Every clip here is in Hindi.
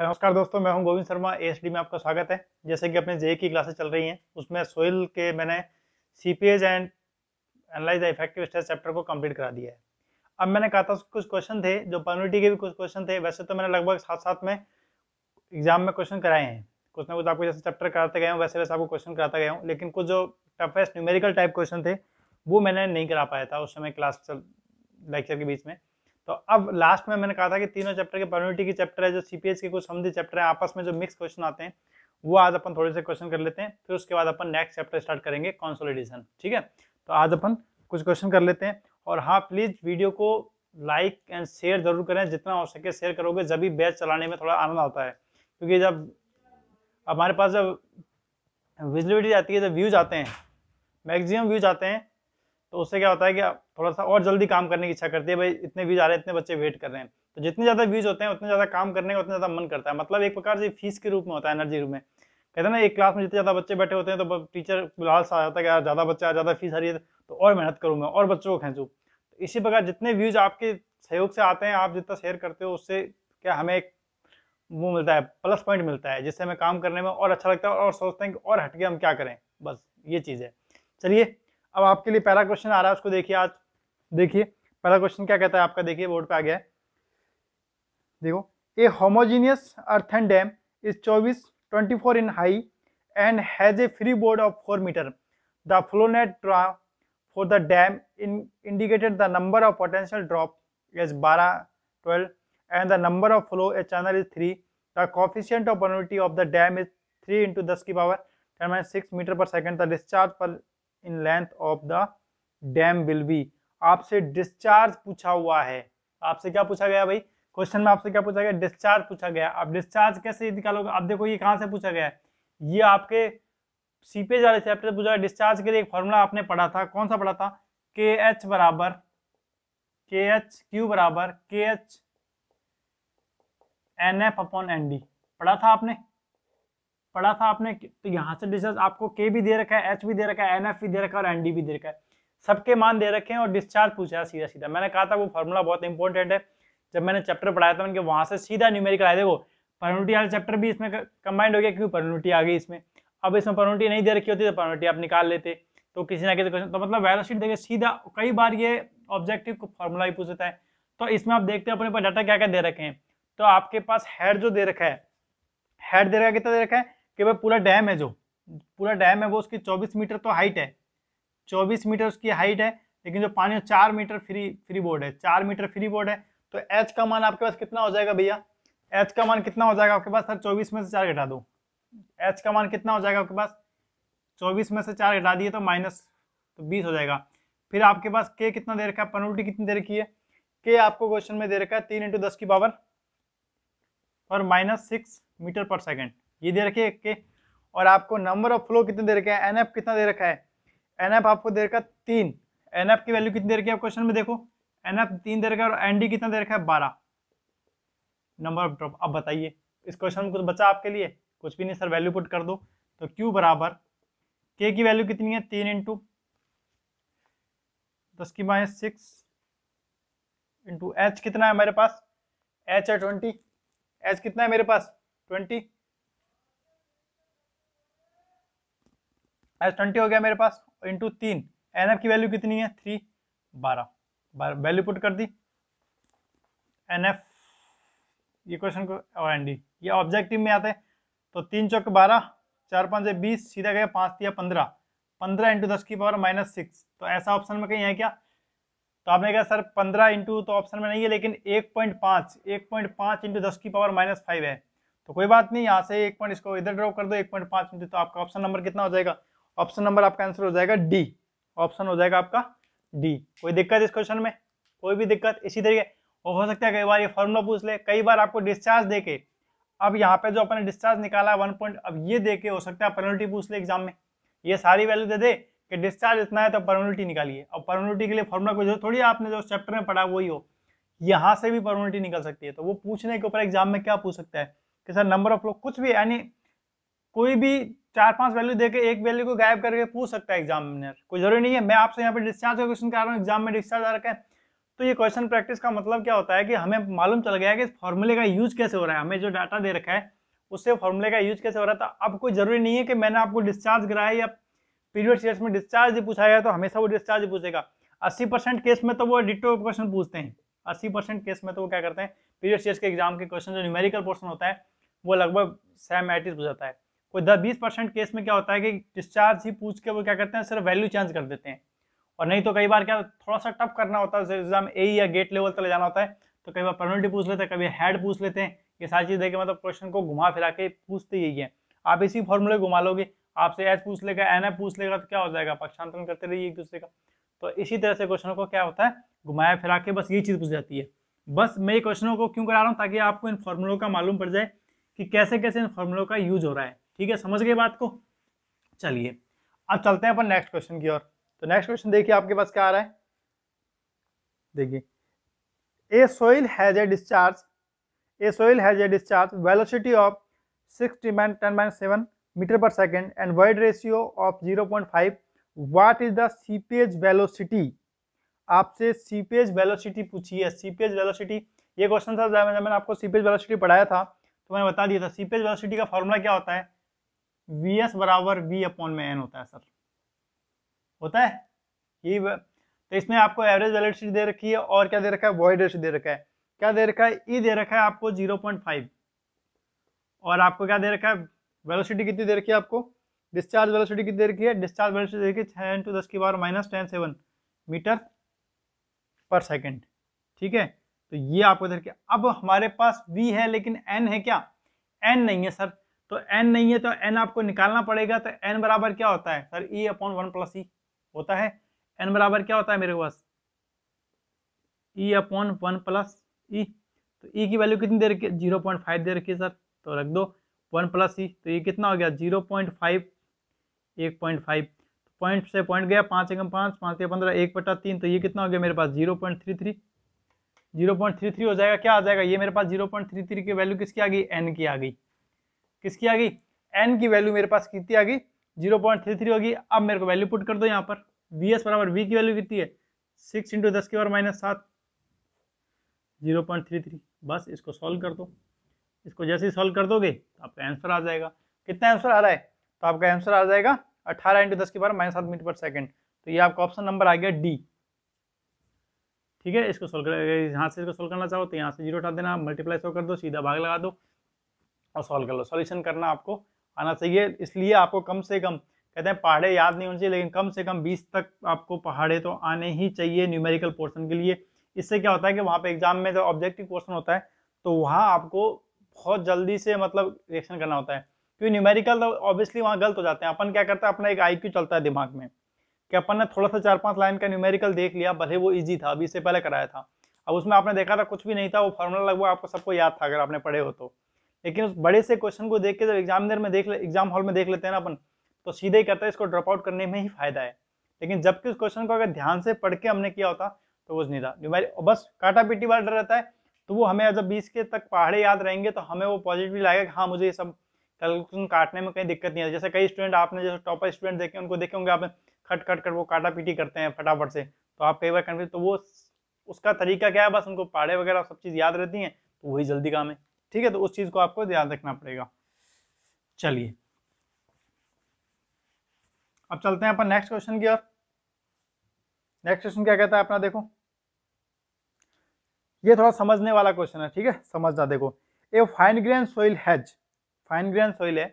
नमस्कार दोस्तों मैं हूं गोविंद शर्मा एस में आपका स्वागत है जैसे कि अपने जे e e की क्लासेस चल रही हैं उसमें सोइल के मैंने seepage and analyse the effective stage chapter को कंप्लीट करा दिया है अब मैंने कहा था कुछ क्वेश्चन थे जो पर्मिटी के भी कुछ क्वेश्चन थे वैसे तो मैंने लगभग साथ साथ में एग्जाम में क्वेश्चन कराए हैं कुछ ना कुछ आपको जैसे चैप्टर कराते गए हूँ वैसे वैसे आपको क्वेश्चन कराता गया हूँ लेकिन कुछ जो टफेस्ट न्यूमेरिकल टाइप क्वेश्चन थे वो मैंने नहीं करा पाया था उस समय क्लास लेक्चर के बीच में तो अब लास्ट में मैंने कहा था कि तीनों चैप्टर के परमिटी की चैप्टर है जो सीपीएस के कुछ समझी चैप्टर है आपस में जो मिक्स क्वेश्चन आते हैं वो आज अपन थोड़े से क्वेश्चन कर लेते हैं फिर उसके बाद अपन नेक्स्ट चैप्टर स्टार्ट करेंगे कॉन्सोलिडेशन ठीक है तो आज अपन कुछ क्वेश्चन कर लेते हैं और हाँ प्लीज वीडियो को लाइक एंड शेयर जरूर करें जितना हो सके शेयर करोगे जब भी बैच चलाने में थोड़ा आनंद आता है क्योंकि जब हमारे पास जब विजिबिलिटी आती है जब व्यूज आते हैं मैक्सिमम व्यूज आते हैं तो उससे क्या होता है कि थोड़ा सा और जल्दी काम करने की इच्छा करती है भाई इतने व्यूज आ रहे हैं इतने बच्चे वेट कर रहे हैं तो जितने ज़्यादा व्यूज होते हैं उतने ज़्यादा काम करने का उतना ज़्यादा मन करता है मतलब एक प्रकार से फीस के रूप में होता है एनर्जी रूप में कहते हैं ना एक क्लास में जितने ज़्यादा बच्चे बैठे होते हैं तो टीचर लालसा आ जाता है कि यार ज़्यादा बच्चा ज़्यादा फीस आ रही है तो और मेहनत करूँ मैं और बच्चों को खेचूँ तो इसी प्रकार जितने व्यूज आपके सहयोग से आते हैं आप जितना शेयर करते हो उससे क्या हमें एक वो मिलता है प्लस पॉइंट मिलता है जिससे हमें काम करने में और अच्छा लगता है और सोचते हैं कि और हटके हम क्या करें बस ये चीज़ है चलिए अब आपके लिए पहला क्वेश्चन आ रहा है उसको देखिए आज देखिए पहला क्वेश्चन क्या कहता है आपका देखिए बोर्ड पे आ गया है देखो a homogeneous earthen dam is 24 24 four in high and has a free board of four metre the flow net draw for the dam in indicated the number of potential drop as 12 12 and the number of flow a channel is 3 the coefficient of permeability of the dam is 3 into दस की power ten minus six metre per second the discharge per in length of the dam will be आपसे डिस्चार्ज पूछा हुआ है आपसे क्या पूछा गया भाई क्वेश्चन में आपसे क्या पूछा गया डिस्चार्ज पूछा गया अब डिस्चार्ज कैसे निकालोगे आप देखो ये कहाँ से पूछा गया है ये आपके सीपेज वाले चैप्टर से पूछा डिस्चार्ज के लिए एक फॉर्मूला आपने पढ़ा था कौन सा पढ़ा था के एच बराबर के एच क्यू बराबर के H N F upon N D पढ़ा था आपने पढ़ा था आपने तो यहाँ से डिस्चार्ज आपको के भी दे रखा है एच भी दे रखा है एन एफ भी दे रखा है और एन डी भी दे रखा है सबके मान दे रखे हैं और डिस्चार्ज पूछा है सीधा सीधा मैंने कहा था वो फॉर्मूला बहुत इंपॉर्टेंट है जब मैंने चैप्टर पढ़ाया था उनके वहाँ से सीधा न्यूमेरिकल आया देखो परनोटी वाला चैप्टर भी इसमें कंबाइंड हो गया क्योंकि परनोटी आ गई इसमें अब इसमें परनोटी नहीं दे रखी होती तो परनोटी आप निकाल लेते तो किसी ना किसी क्वेश्चन तो मतलब वेलोसिटी देखिए सीधा कई बार ये ऑब्जेक्टिव को फॉर्मूला भी पूछता है तो इसमें आप देखते हैं अपने पास डाटा क्या क्या दे रखे हैं तो आपके पास हेड जो दे रखा है हेड दे रखा है कितना दे रखा है कि भाई पूरा डैम है जो पूरा डैम है वो उसकी चौबीस मीटर तो हाइट है चौबीस मीटर उसकी हाइट है लेकिन जो पानी चार मीटर फ्री फ्री बोर्ड है चार मीटर फ्री बोर्ड है तो एच का मान आपके पास कितना हो जाएगा भैया एच का मान कितना हो जाएगा आपके पास सर चौबीस में से चार घटा दो एच का मान कितना हो जाएगा आपके पास चौबीस में से चार घटा दिए तो माइनस तो बीस हो जाएगा फिर आपके पास के कितना दे रखा है पेनल्टी कितनी देर रखी है के आपको क्वेश्चन में दे रखा है तीन इंटू दस की पावर और minus six metre per second ये दे रखिए के और आपको नंबर ऑफ फ्लो कितने दे रखा है एन कितना दे रखा है एन एफ आपको दे रखा तीन एन एफ की वैल्यू कितनी दे रखी है आप क्वेश्चन में देखो एन एफ तीन दे रखा है और एन डी कितना दे रखा है बारह नंबर ऑफ ड्रॉप अब बताइए इस क्वेश्चन में कुछ बचा आपके लिए कुछ भी नहीं सर वैल्यू पुट कर दो तो क्यू बराबर के की वैल्यू कितनी है तीन इंटू दस की माइनस सिक्स इंटू एच कितना है मेरे पास एच है ट्वेंटी एच कितना है मेरे पास ट्वेंटी एच ट्वेंटी हो गया मेरे पास और इंटू तीन एन की वैल्यू कितनी है थ्री बारह बारह वैल्यू पुट कर दी एन एफ ये क्वेश्चन को और एन डी ये ऑब्जेक्टिव में आते हैं तो तीन चौक बारह चार पाँच बीस सीधा गया पाँच दिया पंद्रह पंद्रह इंटू दस की पावर माइनस सिक्स तो ऐसा ऑप्शन में कहीं है क्या तो आपने कहा सर पंद्रह इंटू तो ऑप्शन में नहीं है लेकिन एक पॉइंट पाँच एक पॉइंट पाँच इंटू दस की पावर माइनस फाइव है तो कोई बात नहीं यहाँ से एक पॉइंट इसको इधर ड्रॉप कर दो एक पॉइंट पाँच इंटू तो आपका ऑप्शन नंबर कितना हो जाएगा ऑप्शन नंबर आपका आंसर हो जाएगा डी ऑप्शन हो जाएगा आपका डी कोई दिक्कत इस क्वेश्चन में कोई भी दिक्कत इसी तरीके और हो सकता है कई बार ये फॉर्मूला पूछ ले कई बार आपको डिस्चार्ज दे के अब यहाँ पे जो अपने डिस्चार्ज निकाला वन पॉइंट अब ये दे के हो सकता है पेनल्टी पूछ ले एग्जाम में ये सारी वैल्यू दे दे कि डिस्चार्ज इतना है तो पेनल्टी निकालिए और पर्नल्टी के लिए फॉर्मूला को जो थोड़ी आपने जो चैप्टर में पढ़ा वही हो यहाँ से भी पर्नल्टी निकल सकती है तो वो पूछने के ऊपर एग्जाम में क्या पूछ सकता है कि सर नंबर ऑफ लोग कुछ भी यानी कोई भी चार पांच वैल्यू देके एक वैल्यू को गायब करके पूछ सकता है एग्जामिनर कोई जरूरी नहीं है मैं आपसे यहाँ पे डिस्चार्ज का क्वेश्चन करा रहा हूँ एग्जाम में डिस्चार्ज आ रखा है तो ये क्वेश्चन प्रैक्टिस का मतलब क्या होता है कि हमें मालूम चल गया कि इस फॉर्मूले का यूज कैसे हो रहा है हमें जो डाटा दे रखा है उससे फॉर्मूले का यूज कैसे हो रहा था तो अब कोई जरूरी नहीं है कि मैंने आपको डिस्चार्ज कराया या पीरियड ईयर में डिस्चार्ज ही पूछा गया तो हमेशा वो डिस्चार्ज पूछेगा अस्सी परसेंट केस में तो वो डिटो क्वेश्चन पूछते हैं अस्सी परसेंट केस में तो वो क्या करते हैं पीरियड ईयर के एग्जाम के क्वेश्चन जो न्यूमेरिकल पोर्सन होता है वो लगभग सेम एटीज पूछाता है कोई दस बीस परसेंट केस में क्या होता है कि डिस्चार्ज ही पूछ के वो क्या करते हैं सिर्फ वैल्यू चेंज कर देते हैं और नहीं तो कई बार क्या थोड़ा सा टफ करना होता है एग्जाम ए e या गेट लेवल तक ले जाना होता है तो कई बार पर्नल्टी पूछ लेते हैं कभी हेड पूछ लेते हैं ये सारी चीज़ देखे मतलब क्वेश्चन को घुमा फिरा के पूछते यही है आप इसी फॉर्मूले घुमा लोगे आपसे एच पूछ लेगा एन एफ पूछ लेगा तो क्या हो जाएगा पक्षांतरण करते रहिए एक दूसरे का तो इसी तरह से क्वेश्चनों को क्या होता है घुमाया फिरा के बस ये चीज़ पूछ जाती है बस मैं ये क्वेश्चनों को क्यों करा रहा हूँ ताकि आपको इन फॉर्मूलों का मालूम पड़ जाए कि कैसे कैसे इन फॉर्मूलों का यूज हो रहा है ठीक है समझ गए बात को चलिए अब चलते हैं अपन नेक्स्ट क्वेश्चन की ओर तो नेक्स्ट क्वेश्चन देखिए आपके पास क्या आ रहा है देखिए a soil has a discharge a soil has a discharge velocity of six minus ten minus seven metre per second and void ratio of zero point five what is the seepage velocity आपसे सीपेज वेलोसिटी पूछी है सीपेज वेलोसिटी ये क्वेश्चन था जब मैंने आपको सीपेज वेलोसिटी पढ़ाया था तो मैंने बता दिया था सीपेज वेलोसिटी का फॉर्मूला क्या होता है वी एस बराबर वी अपॉन में एन होता है सर होता है ये तो इसमें आपको एवरेज वेलोसिटी दे रखी है और क्या दे रखा है वॉइड रेशियो दे रखा है क्या दे रखा है ई e दे रखा है आपको 0.5 और आपको क्या दे रखा है वेलोसिटी कितनी दे रखी है आपको डिस्चार्ज वेलोसिटी कितनी दे रखी है डिस्चार्ज वेलोसिटी दे रखी है छः इंटू दस की power minus ten seven metre per second ठीक है तो ये आपको दे रखिए अब हमारे पास वी है लेकिन एन है क्या एन नहीं है सर तो एन नहीं है तो एन आपको निकालना पड़ेगा तो एन बराबर क्या होता है sir E upon one plus ई होता है एन बराबर क्या होता है मेरे पास ई अपॉन वन प्लस ई तो ई e की वैल्यू कितनी दे रखी है जीरो पॉइंट फाइव दे रखी है सर तो रख दो वन प्लस ई तो ये कितना हो गया जीरो पॉइंट फाइव एक पॉइंट फाइव पॉइंट से पॉइंट गया पाँच एकम पाँच पाँच या पंद्रह एक बटा तीन तो ये कितना हो गया मेरे पास zero point three three zero point three three हो जाएगा क्या आ जाएगा ये मेरे पास जीरो पॉइंट थ्री थ्री की वैल्यू किसकी आ गई एन की आ गई किसकी आ गई एन की वैल्यू मेरे पास कितनी आ गई जीरो पॉइंट थ्री थ्री होगी अब मेरे को वैल्यू पुट कर दो यहाँ पर वी एस बराबर वी की वैल्यू कितनी है सिक्स इंटू दस की और माइनस सात जीरो पॉइंट थ्री थ्री बस इसको सॉल्व कर दो इसको जैसे ही सॉल्व कर दोगे तो आपका आंसर आ जाएगा कितना आंसर आ रहा है तो आपका आंसर आ जाएगा अट्ठारह इंटू दस की बारह माइनस सात मीटर पर सेकेंड तो ये आपका ऑप्शन नंबर आ गया डी ठीक है इसको सोल्व कर यहाँ से इसको सोल्व करना चाहो तो यहाँ से जीरो उठा देना मल्टीप्लाई सो कर दो सीधा भाग लगा दो और सॉल्व कर लो सॉल्यूशन करना आपको आना चाहिए इसलिए आपको कम से कम कहते हैं पहाड़े याद नहीं होने चाहिए लेकिन कम से कम 20 तक आपको पहाड़े तो आने ही चाहिए न्यूमेरिकल पोर्शन के लिए इससे क्या होता है कि वहाँ पे एग्जाम में जो ऑब्जेक्टिव पोर्शन होता है तो वहाँ आपको बहुत जल्दी से मतलब रिएक्शन करना होता है क्योंकि न्यूमेरिकल तो ऑब्वियसली वहाँ गलत हो जाते हैं अपन क्या करता है अपना एक आई चलता है दिमाग में कि अपन ने थोड़ा सा चार पाँच लाइन का न्यूमेरिकल देख लिया भले वो ईजी था अभी इससे पहले कराया था अब उसमें आपने देखा था कुछ भी नहीं था वो फॉर्मूला लगभग आपको सबको याद था अगर आपने पढ़े हो तो लेकिन उस बड़े से क्वेश्चन को देख के जब एग्जामिनर में देख एग्जाम हॉल में देख लेते हैं ना अपन तो सीधे ही करता है इसको ड्रॉप आउट करने में ही फायदा है लेकिन जबकि उस क्वेश्चन को अगर ध्यान से पढ़ के हमने किया होता तो वो नहीं था बस काटा पीटी वाला डर रहता है तो वो हमें जब बीस के तक पहाड़े याद रहेंगे तो हमें वो पॉजिटिव लगेगा कि हाँ मुझे ये सब कैलकुलेशन काटने में कहीं दिक्कत नहीं है जैसे कई स्टूडेंट आपने जैसे टॉपर स्टूडेंट देखे उनको देखे होंगे आप खट खट कर वो काटा पीटी करते हैं फटाफट से तो आप कई बार कन्फ्यूज तो वो उसका तरीका क्या है बस उनको पहाड़े वगैरह सब चीज़ याद रहती हैं तो वही जल्दी काम है ठीक है तो उस चीज को आपको ध्यान रखना पड़ेगा चलिए अब चलते हैं अपन नेक्स्ट क्वेश्चन की ओर नेक्स्ट क्वेश्चन क्या कहता है अपना देखो ये थोड़ा समझने वाला क्वेश्चन है ठीक है समझना देखो a fine grain soil has fine grain soil है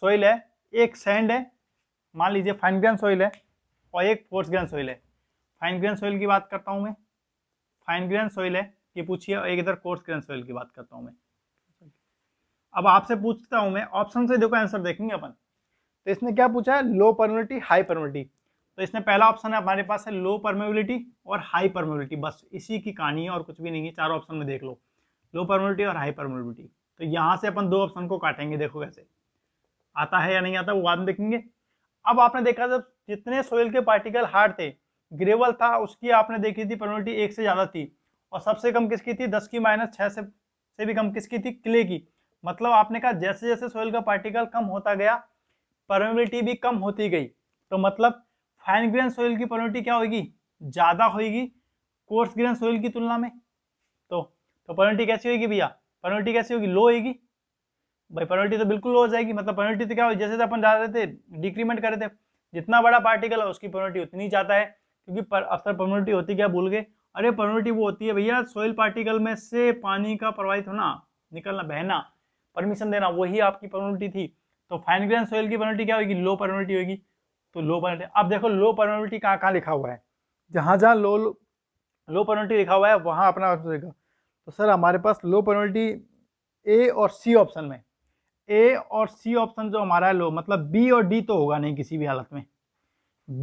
सोइल है एक सैंड है मान लीजिए फाइन ग्रेन सोइल है और एक फोर्स ग्रेन सोइल है फाइन ग्रेन सोइल की बात करता हूँ मैं फाइन ग्रेन सोइल है ये पूछिए और एक इधर कोर्स ग्रेन सोइल की बात करता हूँ मैं अब आपसे पूछता हूं मैं ऑप्शन से देखो आंसर देखेंगे अपन तो इसने क्या पूछा है लो परमिबिलिटी हाई परमिबिलिटी तो इसने पहला ऑप्शन है हमारे पास है लो परमिबिलिटी और हाई परमिबिलिटी बस इसी की कहानी है और कुछ भी नहीं है चार ऑप्शन में देख लो लो परमिबिलिटी और हाई परमिबिलिटी तो यहाँ से अपन दो ऑप्शन को काटेंगे देखो कैसे आता है या नहीं आता वो बाद में देखेंगे अब आपने देखा जब जितने सोयल के पार्टिकल हार्ड थे ग्रेवल था उसकी आपने देखी थी परमेबिलिटी एक से ज़्यादा थी और सबसे कम किसकी थी दस की माइनस छः से, से भी कम किसकी थी क्ले की मतलब आपने कहा जैसे जैसे सोयल का पार्टिकल कम होता गया परमेबिलिटी भी कम होती गई तो मतलब फाइन ग्रेन सोयल की परमेबिलिटी क्या होगी ज़्यादा होगी कोर्स ग्रेन सोयल की तुलना में तो तो परमेबिलिटी कैसी होगी भैया परमेबिलिटी कैसी होगी लो होगी भाई परमेबिलिटी तो बिल्कुल लो हो जाएगी मतलब परमेबिलिटी तो क्या होगी जैसे जैसे अपन जा रहे थे डिक्रीमेंट कर रहे थे जितना बड़ा पार्टिकल है उसकी परमेबिलिटी उतनी ज़्यादा है क्योंकि पर अक्सर परमेबिलिटी होती क्या भूल गए अरे परमेबिलिटी वो होती है भैया सोयल पार्टिकल में से पानी का प्रवाहित होना निकलना बहना परमिशन देना वही आपकी पेनल्टी थी तो फाइन ग्रेन सोयल की पेनल्टी क्या होगी लो पेनल्टी होगी तो लो पेनल्टी अब देखो लो पेनल्टी कहाँ कहाँ लिखा हुआ है जहाँ जहाँ लो लो पेनल्टी लिखा हुआ है वहाँ अपना ऑप्शन तो सर हमारे पास लो पेनल्टी ए और सी ऑप्शन में ए और सी ऑप्शन जो हमारा है लो मतलब बी और डी तो होगा नहीं किसी भी हालत में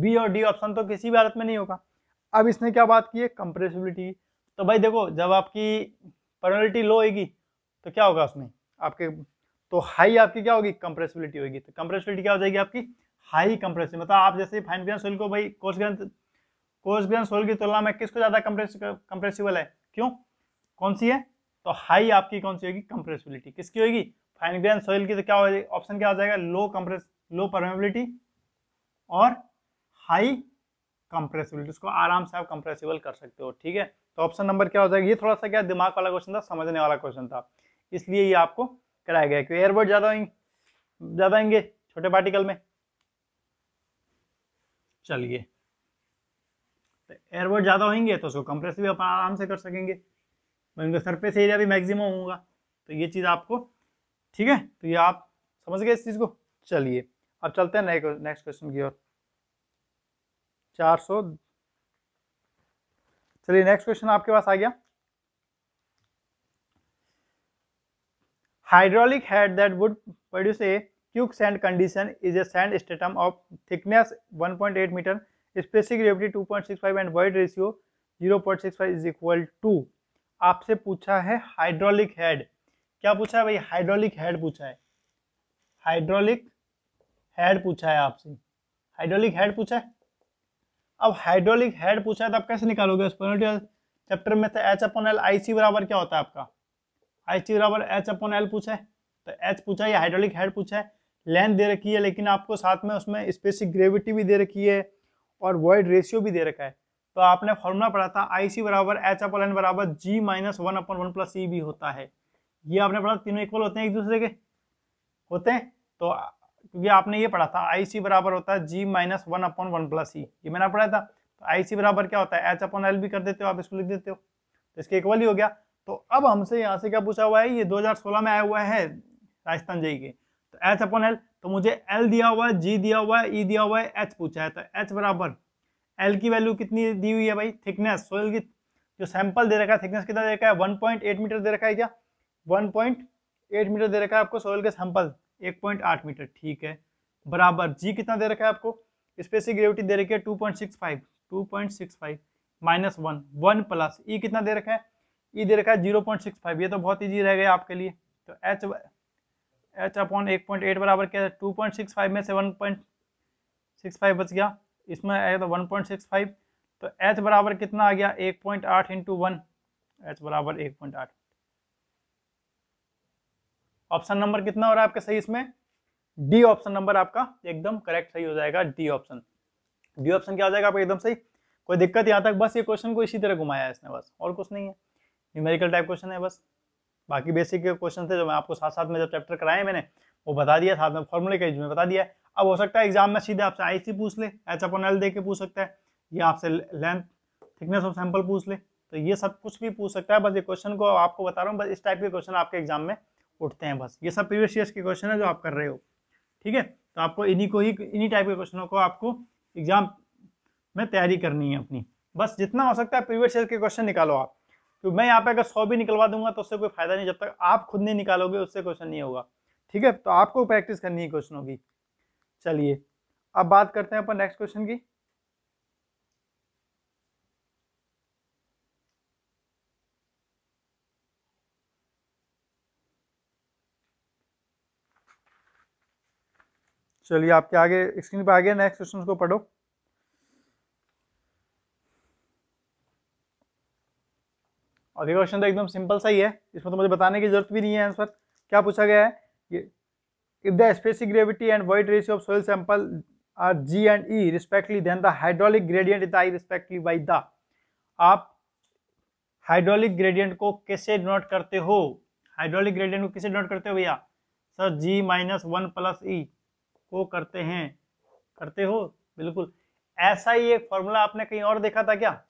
बी और डी ऑप्शन तो किसी भी हालत में नहीं होगा अब इसने क्या बात की है कंप्रेसिबिलिटी तो भाई देखो जब आपकी पेनल्टी लो होगी तो क्या होगा उसमें आपके तो हाई आपकी क्या होगी कंप्रेसिबिलिटी होगी तो कंप्रेसिबिलिटी क्या हो जाएगी आपकी हाई कंप्रेसिव मतलब आप जैसे फाइन ग्रेन सोल को भाई coarse grain coarse grain soil की तुलना में किसको ज़्यादा कंप्रेसिबल है क्यों कौन सी है तो हाई आपकी कौन सी होगी कंप्रेसिबिलिटी किसकी होगी फाइन ग्रेन सोइल की तो क्या हो जाएगी ऑप्शन क्या हो जाएगा लो कंप्रेस लो परमेबिलिटी और हाई कंप्रेसिबिलिटी उसको आराम से आप कंप्रेसिबल कर सकते हो ठीक है तो ऑप्शन नंबर क्या हो जाएगा ये थोड़ा सा क्या दिमाग वाला क्वेश्चन था समझने वाला क्वेश्चन था इसलिए ये आपको कराया गया क्योंकि एयरबोर्ड ज़्यादा ज़्यादा आएंगे छोटे पार्टिकल में चलिए तो एयरबोर्ड ज़्यादा होंगे तो उसको कंप्रेस भी अपन आराम से कर सकेंगे उनका सरफेस एरिया भी मैक्सिमम होगा तो ये चीज़ आपको ठीक है तो ये आप समझ गए इस चीज़ को चलिए अब चलते हैं नेक्स्ट क्वेश्चन की ओर चार सौ चलिए नेक्स्ट क्वेश्चन आपके पास आ गया hydraulic head that would produce a quick sand condition is a sand stratum of thickness 1.8 meter, specific gravity 2.65 and void ratio 0.65 is equal to आपसे पूछा है हाइड्रोलिक हेड क्या पूछा है भाई हाइड्रोलिक हेड पूछा है हाइड्रोलिक हेड पूछा है आपसे हाइड्रोलिक हेड पूछा है अब हाइड्रोलिक हेड पूछा है तो आप कैसे निकालोगे चैप्टर में था H upon L I c बराबर क्या होता है आपका आई टी बराबर एच अपॉन एल पूछा है तो एच पूछा है या हाइड्रोलिक हेड पूछा है लेंथ दे रखी है लेकिन आपको साथ में उसमें स्पेसिक ग्रेविटी भी दे रखी है और वर्ड रेशियो भी दे रखा है तो आपने फॉर्मूला पढ़ा था आई सी बराबर एच अपन एन बराबर G minus one upon one plus C भी होता है ये आपने पढ़ा तीनों इक्वल होते हैं एक दूसरे के होते हैं तो क्योंकि आपने ये पढ़ा था आई सी बराबर होता है G minus one upon one plus E ये मैंने पढ़ाया था तो आई सी बराबर क्या होता है एच अपॉन एल भी कर देते हो आप इसको लिख देते हो तो इसके इक्वल ही हो गया तो अब हमसे यहाँ से क्या पूछा हुआ है ये 2016 में आया हुआ है राजस्थान जेई के तो एच अपन एल तो मुझे एल दिया हुआ है जी दिया हुआ है ई e दिया हुआ है एच पूछा है तो एच बराबर एल की वैल्यू कितनी दी हुई है भाई थिकनेस सोयल की जो सैंपल दे रखा है थिकनेस कितना दे रखा है 1.8 मीटर दे रखा है क्या 1.8 मीटर दे रखा है आपको सोइल का सैंपल आठ मीटर ठीक है बराबर जी कितना दे रखा है आपको स्पेसिक ग्रेविटी दे रखी है two point six minus one one plus E कितना दे रखा है ये e दे रखा है जीरो पॉइंट सिक्स फाइव ये तो बहुत ईजी रह गया आपके लिए तो एच एच अपॉन एक पॉइंट एट बराबर क्या है टू पॉइंट सिक्स फाइव में से वन पॉइंट सिक्स फाइव बच गया इसमें आएगा तो वन पॉइंट सिक्स फाइव तो एच बराबर कितना आ गया एक पॉइंट आठ इंटू वन एच बराबर एक पॉइंट आठ ऑप्शन नंबर कितना हो रहा है आपके सही इसमें डी ऑप्शन नंबर आपका एकदम करेक्ट सही हो जाएगा डी ऑप्शन डी ऑप्शन क्या हो जाएगा आपका एकदम सही कोई दिक्कत यहाँ तक बस ये क्वेश्चन को इसी तरह घुमाया है इसने बस और कुछ नहीं है न्यूमेरिकल टाइप क्वेश्चन है बस बाकी बेसिक के क्वेश्चन थे जो मैं आपको साथ साथ में जब चैप्टर कराए मैंने वो बता दिया साथ में फॉर्मूले के में बता दिया अब हो सकता है एग्जाम में सीधे आपसे आई पूछ ले एच अपन एल दे के पूछ सकता है या आपसे लेंथ थिकनेस ऑफ सैम्पल पूछ ले तो ये सब कुछ भी पूछ सकता है बस ये क्वेश्चन को आपको बता रहा हूँ बस इस टाइप के क्वेश्चन आपके एग्जाम में उठते हैं बस ये सब प्रीवियस ईयर्स के क्वेश्चन है जो आप कर रहे हो ठीक है तो आपको इन्हीं को ही इन्हीं टाइप के क्वेश्चनों को आपको एग्जाम में तैयारी करनी है अपनी बस जितना हो सकता है प्रीवियस ईयर के क्वेश्चन निकालो आप तो मैं यहाँ पे अगर सौ भी निकलवा दूंगा तो उससे कोई फायदा नहीं जब तक आप खुद नहीं निकालोगे उससे क्वेश्चन नहीं होगा ठीक है तो आपको प्रैक्टिस करनी है क्वेश्चनों की चलिए अब बात करते हैं अपन नेक्स्ट क्वेश्चन की चलिए आपके आगे स्क्रीन पर आ गया नेक्स्ट क्वेश्चन को पढ़ो और ये क्वेश्चन तो एकदम सिंपल सा ही है इसमें तो मुझे बताने की जरूरत भी नहीं है आंसर क्या पूछा गया है ये if the specific gravity and void ratio of soil sample are G and E respectively then the hydraulic gradient is I respectively by the आप हाइड्रोलिक ग्रेडियंट को कैसे डिनोट करते हो हाइड्रोलिक ग्रेडियंट को कैसे डिनोट करते हो भैया sir G minus one plus E को करते हैं करते हो बिल्कुल ऐसा ही एक फॉर्मूला आपने कहीं और देखा था क्या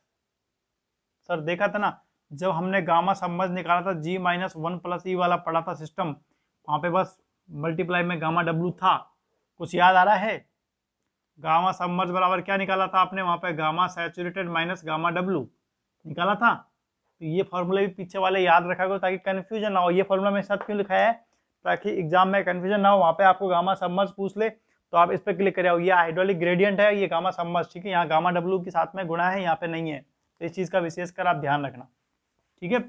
सर देखा था ना जब हमने गामा संबंध निकाला था G minus one plus E वाला पड़ा था सिस्टम वहां पे बस मल्टीप्लाई में गामा डब्लू था कुछ याद आ रहा है गामा संबंध बराबर क्या निकाला था आपने वहां पे gamma saturated minus gamma W निकाला था तो ये फॉर्मूला भी पीछे वाले याद रखा गया ताकि कन्फ्यूजन ना हो ये फॉर्मूला मेरे साथ क्यों लिखा है ताकि एग्जाम में कन्फ्यूजन ना हो वहाँ पे आपको गामा सम्मज पूछ ले तो आप इस पर क्लिक कर ये हाइड्रोलिक ग्रेडियंट है ये गामा सम्मज ठीक है यहाँ गामा डब्लू के साथ में गुणा है यहाँ पे नहीं है तो इस चीज़ का विशेषकर आप ध्यान रखना ठीक है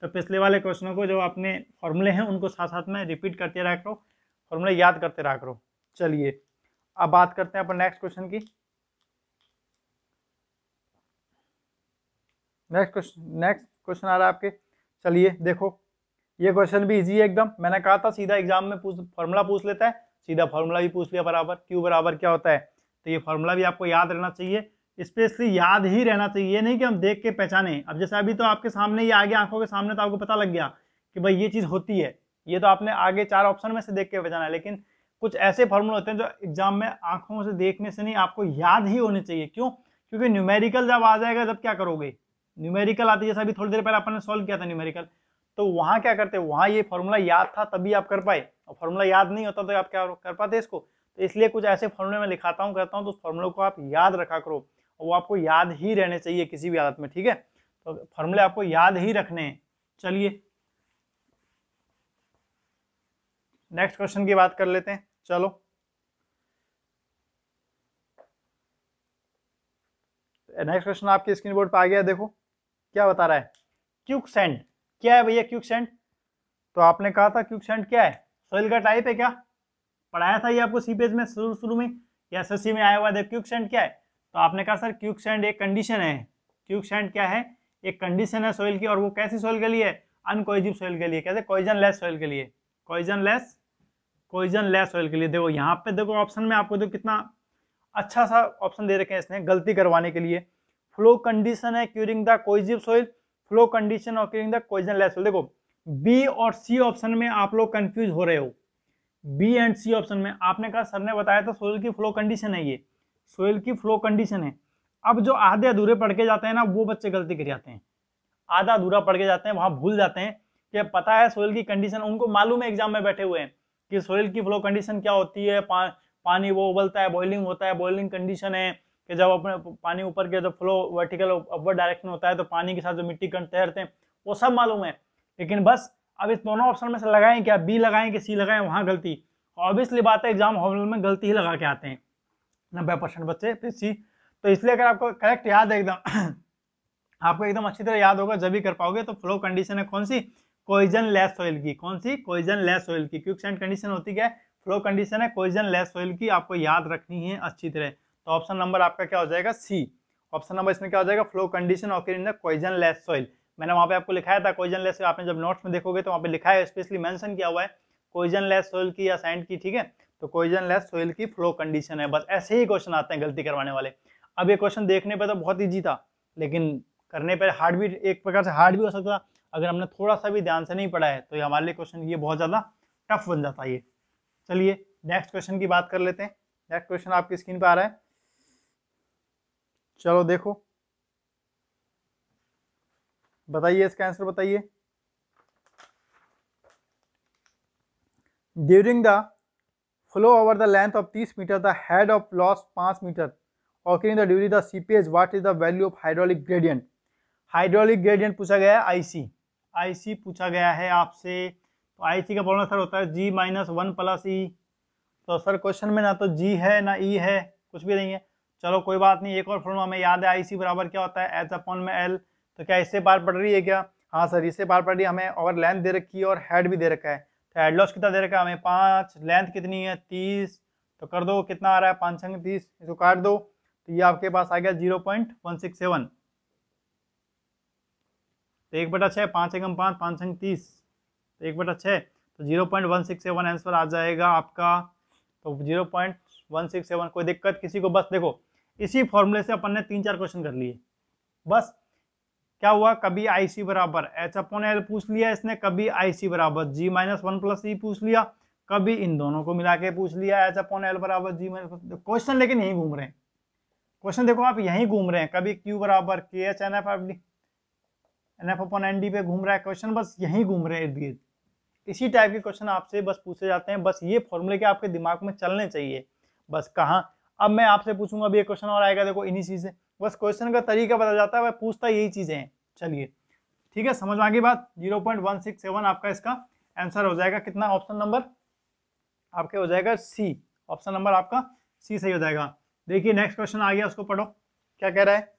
तो पिछले वाले क्वेश्चनों को जो आपने फॉर्मूले हैं उनको साथ साथ में रिपीट करते रहा करो फॉर्मूले याद करते रहा करो चलिए अब बात करते हैं अपन नेक्स्ट क्वेश्चन की नेक्स्ट क्वेश्चन नेक्स्ट क्वेश्चन आ रहा है आपके चलिए देखो ये क्वेश्चन भी इजी है एकदम मैंने कहा था सीधा एग्जाम में पूछ फॉर्मूला पूछ लेता है सीधा फॉर्मूला भी पूछ लिया बराबर क्यू बराबर क्या होता है तो ये फॉर्मूला भी आपको याद रहना चाहिए स्पेशली याद ही रहना चाहिए ये नहीं कि हम देख के पहचाने अब जैसे अभी तो आपके सामने ये आगे आंखों के सामने तो आपको पता लग गया कि भाई ये चीज़ होती है ये तो आपने आगे चार ऑप्शन में से देख के पहचाना है लेकिन कुछ ऐसे फॉर्मूले होते हैं जो एग्जाम में आंखों से देखने से नहीं आपको याद ही होने चाहिए क्यों क्योंकि न्यूमेरिकल जब आ जाएगा तब क्या करोगे न्यूमेरिकल आती है जैसे अभी थोड़ी देर पहले आपने सॉल्व किया था न्यूमेरिकल तो वहाँ क्या करते वहाँ ये फॉर्मूला याद था तभी आप कर पाए और फॉर्मूला याद नहीं होता तो आप क्या कर पाते इसको तो इसलिए कुछ ऐसे फॉर्मूले में लिखाता हूँ करता हूँ तो उस फॉर्मूले को आप याद रखा करो वो आपको याद ही रहने चाहिए किसी भी हालत में ठीक है तो फॉर्मूले आपको याद ही रखने हैं चलिए नेक्स्ट क्वेश्चन की बात कर लेते हैं चलो नेक्स्ट क्वेश्चन आपके स्क्रीन बोर्ड पर आ गया देखो क्या बता रहा है क्यूक सेंड क्या है भैया क्यूक सेंड तो आपने कहा था क्यूक सेंड क्या है सोइल का टाइप है क्या पढ़ाया था ये आपको सीपेज में शुरू शुरू में या एस में आया हुआ है क्यूक सेंड क्या है तो आपने कहा सर क्यूक सैंड एक कंडीशन है क्यूक सैंड क्या है एक कंडीशन है सॉइल की और वो कैसी सॉइल के लिए अनकोइजिव सॉइल के लिए कैसे कोइजन लेस सॉइल के लिए cohesion less cohesion less soil के लिए देखो यहाँ पे देखो ऑप्शन में आपको देखो तो कितना अच्छा सा ऑप्शन दे रखे हैं इसने गलती करवाने के लिए फ्लो कंडीशन है occurring the cohesive soil flow condition और occurring the cohesion less soil देखो बी और सी ऑप्शन में आप लोग कंफ्यूज हो रहे हो बी एंड सी ऑप्शन में आपने कहा सर ने बताया था सोइल की फ्लो कंडीशन है ये सोयल की फ्लो कंडीशन है अब जो आधे अधूरे पढ़ के जाते हैं ना वो बच्चे गलती कर जाते हैं आधा अधूरा पढ़ के जाते हैं वहाँ भूल जाते हैं कि पता है सोयल की कंडीशन उनको मालूम है एग्जाम में बैठे हुए हैं कि सोयल की फ्लो कंडीशन क्या होती है पा, पानी वो उबलता है बॉइलिंग होता है बॉइलिंग कंडीशन है कि जब अपने पानी ऊपर के जब फ्लो वर्टिकल अपवर्ड डायरेक्शन होता है तो पानी के साथ जो मिट्टी कण तैरते हैं वो सब मालूम है लेकिन बस अब इस दोनों ऑप्शन में से लगाएं क्या बी लगाएं कि सी लगाएं वहाँ गलती ऑब्वियसली बात है एग्जाम हॉल में गलती ही लगा के आते हैं नब्बे परसेंट बच्चे फिर सी तो इसलिए अगर आपको करेक्ट याद है एकदम आपको एकदम अच्छी तरह याद होगा जब भी कर पाओगे तो फ्लो कंडीशन है कौन सी कोइजन लेस ऑयल की कौन सी कोइजन लेस ऑयल की क्योंकि सैंड कंडीशन होती क्या है फ्लो कंडीशन है कोइजन लेस ऑयल की आपको याद रखनी है अच्छी तरह तो ऑप्शन नंबर आपका क्या हो जाएगा सी ऑप्शन नंबर इसमें क्या हो जाएगा flow condition of in the cohesion less soil मैंने वहाँ पे आपको लिखाया था कोइजन लेस आपने जब नोट्स में देखोगे तो वहाँ पे लिखा है स्पेशली मेंशन किया हुआ है कोइजन लेस सॉइल की या सैंड की ठीक है तो क्वेश्चन लेस सोइल की फ्लो कंडीशन है बस ऐसे ही क्वेश्चन आते हैं गलती करवाने वाले अब ये क्वेश्चन देखने पर तो बहुत ईजी था लेकिन करने पर हार्ड भी एक प्रकार से हार्ड भी हो सकता था अगर हमने थोड़ा सा भी ध्यान से नहीं पढ़ा है तो ये हमारे लिए क्वेश्चन ये बहुत ज़्यादा टफ बन जाता है ये चलिए नेक्स्ट क्वेश्चन की बात कर लेते हैं नेक्स्ट क्वेश्चन आपकी स्क्रीन पर आ रहा है चलो देखो बताइए इसका आंसर बताइए during the over the length of तीस 30 the the of loss loss 5 meter occurring the during the seepage what is the value of hydraulic gradient पूछा गया है आईसी आईसी पूछा गया है आपसे तो आईसी का फॉर्मूला सर होता है जी माइनस वन प्लस ई तो सर क्वेश्चन में ना तो जी है ना ई e है कुछ भी नहीं है चलो कोई बात नहीं एक और फॉर्मूला हमें याद है सी बराबर क्या होता है एच अपॉन में एल तो क्या इससे बार पड़ रही है क्या हाँ सर इससे बार पड़ रही है हमें और लेंथ दे रखी है और हेड भी दे रखा है तो हेड लॉस कितना दे रखा है हमें पाँच लेंथ कितनी है तीस तो कर दो कितना आ रहा है पाँच छंग तीस इसको काट दो तो ये आपके पास आ गया zero point one six seven तो एक बटा छः पाँच एकम पाँच पाँच छंग तीस तो एक बटा छः तो zero point one six seven answer आ जाएगा आपका तो zero point one six seven कोई दिक्कत किसी को बस देखो इसी फॉर्मूले से अपन ने तीन चार क्वेश्चन कर लिए बस क्या हुआ कभी आई सी बराबर एच अपॉन एल पूछ लिया इसने कभी आई सी बराबर G minus one plus e पूछ लिया कभी इन दोनों को मिला के पूछ लिया एच अपॉन एल बराबर जी माइनस क्वेश्चन लेकिन यहीं घूम रहे हैं क्वेश्चन देखो आप यहीं घूम रहे हैं कभी क्यू बराबर के H N f f d n F upon N d पे घूम रहा है क्वेश्चन बस यहीं घूम रहे हैं इर्द गिर्द इसी टाइप के क्वेश्चन आपसे बस पूछे जाते हैं बस ये फॉर्मूले के आपके दिमाग में चलने चाहिए बस कहाँ अब मैं आपसे पूछूंगा अभी एक क्वेश्चन और आएगा देखो इन्हीं चीज़ें बस क्वेश्चन का तरीका बदल जाता है वह पूछता यही चीज़ें हैं चलिए ठीक है समझ में आ बात zero point one six seven आपका इसका आंसर हो जाएगा कितना ऑप्शन नंबर आपके हो जाएगा सी ऑप्शन नंबर आपका सी सही हो जाएगा देखिए नेक्स्ट क्वेश्चन आ गया उसको पढ़ो क्या कह रहा है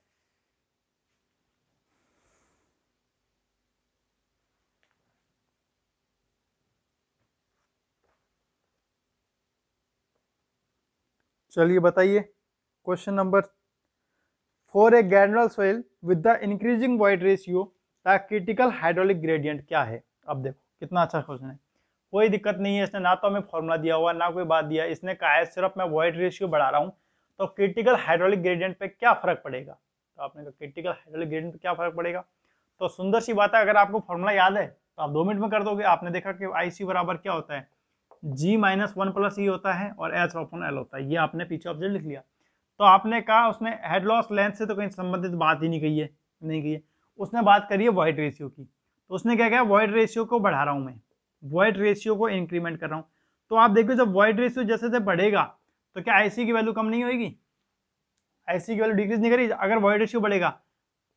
चलिए बताइए question number four a granular soil with the increasing void ratio the critical hydraulic gradient क्या है अब देखो कितना अच्छा क्वेश्चन है कोई दिक्कत नहीं है इसने ना तो हमें फॉर्मूला दिया हुआ ना कोई बात दिया इसने कहा है सिर्फ मैं वॉइड रेशियो बढ़ा रहा हूँ तो क्रिटिकल हाइड्रोलिक ग्रेडियंट पे क्या फर्क पड़ेगा तो आपने कहा क्रिटिकल हाइड्रोलिक ग्रेडियंट पे क्या फर्क पड़ेगा तो सुंदर सी बात है अगर आपको फॉर्मूला याद है तो आप दो मिनट में कर दोगे आपने देखा कि आई सी बराबर क्या होता है जी माइनस वन प्लस ई होता है और एच ऑपन एल होता है ये आपने पीछे ऑब्जेक्ट लिख लिया तो आपने कहा उसने हेड लॉस लेंथ से तो कहीं संबंधित बात ही नहीं कही है नहीं कही है उसने बात करी है वॉइड रेशियो की तो उसने क्या कहा वॉइड रेशियो को बढ़ा रहा हूँ मैं वॉइड रेशियो को इंक्रीमेंट कर रहा हूँ तो आप देखिए जब वॉइड रेशियो जैसे जैसे बढ़ेगा तो क्या आईसी की वैल्यू कम नहीं होगी आईसी की वैल्यू डिक्रीज नहीं करेगी अगर वॉइड रेशियो बढ़ेगा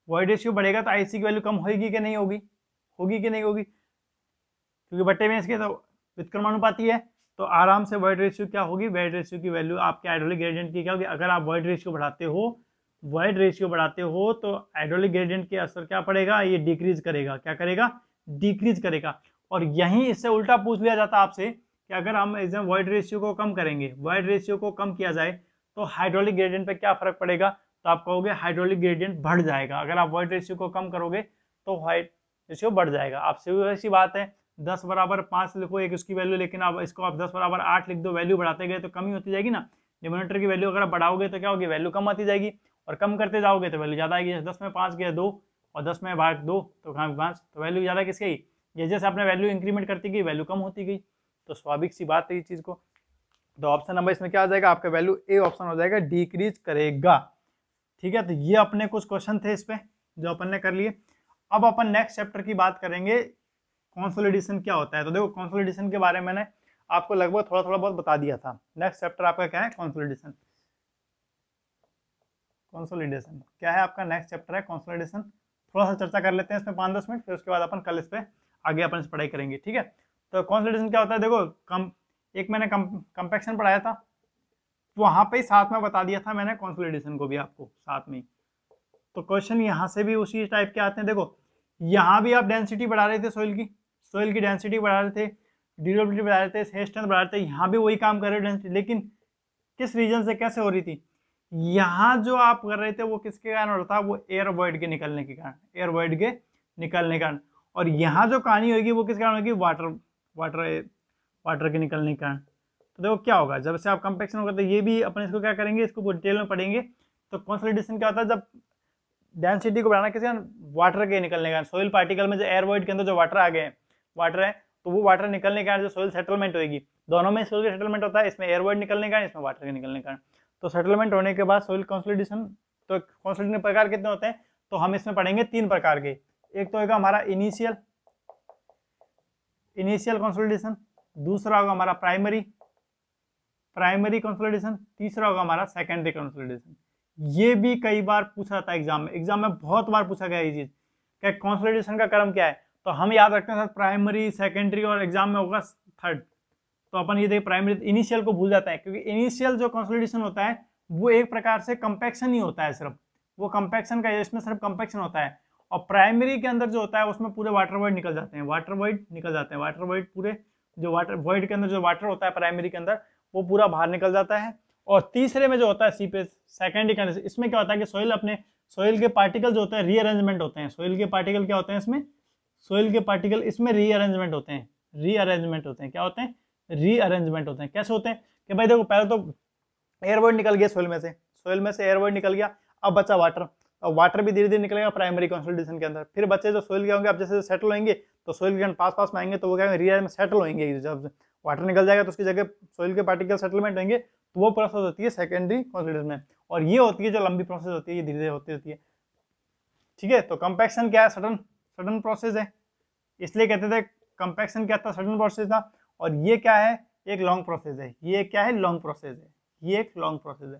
वॉइड रेशियो बढ़ेगा तो आईसी की वैल्यू कम होगी कि नहीं होगी होगी कि नहीं होगी क्योंकि बट्टे में इसके तो व्युत्क्रमानुपाती है तो आराम से वर्ड रेशियो क्या होगी वर्ड रेशियो की वैल्यू आपके हाइड्रोलिक ग्रेडियंट की क्या होगी अगर आप वर्ड रेशियो बढ़ाते हो वर्ड रेशियो बढ़ाते हो तो हाइड्रोलिक ग्रेडियंट के असर क्या पड़ेगा ये डिक्रीज करेगा क्या करेगा डिक्रीज करेगा और यहीं इससे उल्टा पूछ लिया जाता आपसे कि अगर हम एग्जाम वर्ड रेशियो को कम करेंगे वर्ड रेशियो को कम किया जाए तो हाइड्रोलिक ग्रेडियंट पर क्या फर्क पड़ेगा तो आप कहोगे हाइड्रोलिक ग्रेडियंट बढ़ जाएगा अगर आप वर्ड रेशियो को कम करोगे तो वाइट रेशियो बढ़ जाएगा आपसे भी वैसी बात है दस बराबर पाँच लिखो एक उसकी वैल्यू लेकिन आप इसको आप दस बराबर आठ लिख दो वैल्यू बढ़ाते गए तो कमी होती जाएगी ना डिमोनेटर की वैल्यू अगर आप बढ़ाओगे तो क्या होगी वैल्यू कम आती जाएगी और कम करते जाओगे तो वैल्यू ज़्यादा आएगी जैसे दस में पाँच गया दो और दस में भाग दो तो कहाँ पाँच तो वैल्यू ज़्यादा किसके गई जैसे जैसे आपने वैल्यू इंक्रीमेंट करती गई वैल्यू कम होती गई तो स्वाभाविक सी बात है इस चीज़ को तो ऑप्शन नंबर इसमें क्या आ जाएगा आपका वैल्यू ए ऑप्शन हो जाएगा डिक्रीज करेगा ठीक है तो ये अपने कुछ क्वेश्चन थे इस पर जो अपन ने कर लिए अब अपन नेक्स्ट चैप्टर की बात करेंगे कॉन्सोलिडेशन क्या होता है तो देखो कॉन्सोलिडेशन के बारे में मैंने आपको लगभग थोड़ा थोड़ा बहुत बता दिया था नेक्स्ट चैप्टर आपका क्या है कॉन्सोलिडेशन कॉन्सोलिडेशन क्या है आपका नेक्स्ट चैप्टर है कॉन्सोलिडेशन थोड़ा सा चर्चा कर लेते हैं इसमें पाँच दस मिनट फिर उसके बाद अपन कल इस पर आगे अपन से पढ़ाई करेंगे ठीक है तो कॉन्सोलिडेशन क्या होता है देखो कम एक मैंने कम कंपेक्शन पढ़ाया था वहाँ पे ही साथ में बता दिया था मैंने कॉन्सोलिडेशन को भी आपको साथ में तो क्वेश्चन यहाँ से भी उसी टाइप के आते हैं देखो यहाँ भी आप डेंसिटी बढ़ा रहे थे सोइल की सोइल की डेंसिटी बढ़ा रहे थे ड्यूरेबिलिटी बढ़ा रहे थे हेयर स्ट्रेंथ बढ़ा रहे थे यहाँ भी वही काम कर रहे हो डेंसिटी लेकिन किस रीजन से कैसे हो रही थी यहाँ जो आप कर रहे थे वो किसके कारण हो रहा था वो एयर वॉइड के निकलने के कारण एयर वॉइड के निकलने के कारण और यहाँ जो कहानी होगी वो किस कारण होगी वाटर वाटर वाटर के निकलने के कारण तो देखो क्या होगा जब से आप कंपेक्शन होगा तो ये भी अपने इसको क्या करेंगे इसको डिटेल में पढ़ेंगे तो कॉन्सोलिडेशन क्या होता है जब डेंसिटी को बढ़ाना किसी वाटर के निकलने का सोइल पार्टिकल में जो एयर वॉइड के अंदर जो वाटर आ गए हैं वाटर है तो वो वाटर निकलने के कारण जो सोइल सेटलमेंट होगी दोनों में सोइल का सेटलमेंट होता है इसमें एयरवर्ड निकलने के कारण इसमें वाटर के निकलने के कारण तो सेटलमेंट होने के बाद सोइल कॉन्सोलिडेशन तो कॉन्सोलिडेशन प्रकार कितने होते हैं तो हम इसमें पढ़ेंगे तीन प्रकार के एक तो होगा हमारा इनिशियल इनिशियल कॉन्सोलिडेशन दूसरा होगा हमारा प्राइमरी प्राइमरी कॉन्सोलिडेशन तीसरा होगा हमारा सेकेंडरी कॉन्सोलिडेशन ये भी कई बार पूछा जाता है एग्जाम में एग्जाम में बहुत बार पूछा गया ये चीज क्या कॉन्सोलिडेशन का क्रम क्या है तो हम याद रखते हैं सर प्राइमरी सेकेंडरी और एग्जाम में होगा थर्ड तो अपन ये देखिए प्राइमरी इनिशियल को भूल जाता है क्योंकि इनिशियल जो कंसोलिडेशन होता है वो एक प्रकार से कंपेक्शन ही होता है सिर्फ वो कंपेक्शन का इसमें सिर्फ कंपेक्शन होता है और प्राइमरी के अंदर जो होता है उसमें पूरे वाटर वर्ड निकल जाते हैं वाटर वर्ड निकल जाते हैं वाटर वर्ड पूरे जो वाटर वर्ड के अंदर जो वाटर होता है प्राइमरी के अंदर वो पूरा बाहर निकल जाता है और तीसरे में जो होता है सीपेज सेकेंडरी के अंदर इसमें क्या होता है कि सॉइल अपने सॉइल के पार्टिकल जो होते हैं रीअरेंजमेंट होते हैं सॉइल के पार्टिकल क्या होते हैं इसमें सोइल के पार्टिकल इसमें रीअरेंजमेंट होते हैं रीअरेंजमेंट होते हैं क्या होते हैं रीअरेंजमेंट होते हैं कैसे होते हैं कि भाई देखो पहले तो एयरबोर्ड निकल गया सोइल में से सोइल में से एयरबोर्ड निकल गया अब बचा वाटर और वाटर भी धीरे धीरे निकलेगा प्राइमरी कंसल्टेशन के अंदर फिर बच्चे जो सोइल के होंगे अब जैसे जैसे सेटल होंगे तो सोइल के पास पास में आएंगे तो वो क्या रियर में सेटल होंगे जब वाटर निकल जाएगा तो उसकी जगह सोइल के पार्टिकल सेटलमेंट होंगे तो वो प्रोसेस होती है सेकेंडरी कॉन्सल्टेशन में और ये होती है जो लंबी प्रोसेस होती है ये धीरे धीरे होती होती है ठीक है तो कंपेक्शन क्या है सडन सडन प्रोसेस है इसलिए कहते थे कंपेक्शन क्या था सडन प्रोसेस था और ये क्या है एक लॉन्ग प्रोसेस है ये क्या है लॉन्ग प्रोसेस है ये एक लॉन्ग प्रोसेस है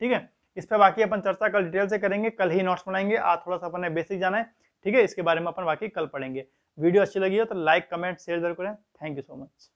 ठीक है इस पर बाकी अपन चर्चा कल डिटेल से करेंगे कल ही नोट्स बनाएंगे आज थोड़ा सा अपने बेसिक जाना है ठीक है इसके बारे में अपन बाकी कल पढ़ेंगे वीडियो अच्छी लगी हो तो लाइक कमेंट शेयर जरूर करें थैंक यू सो मच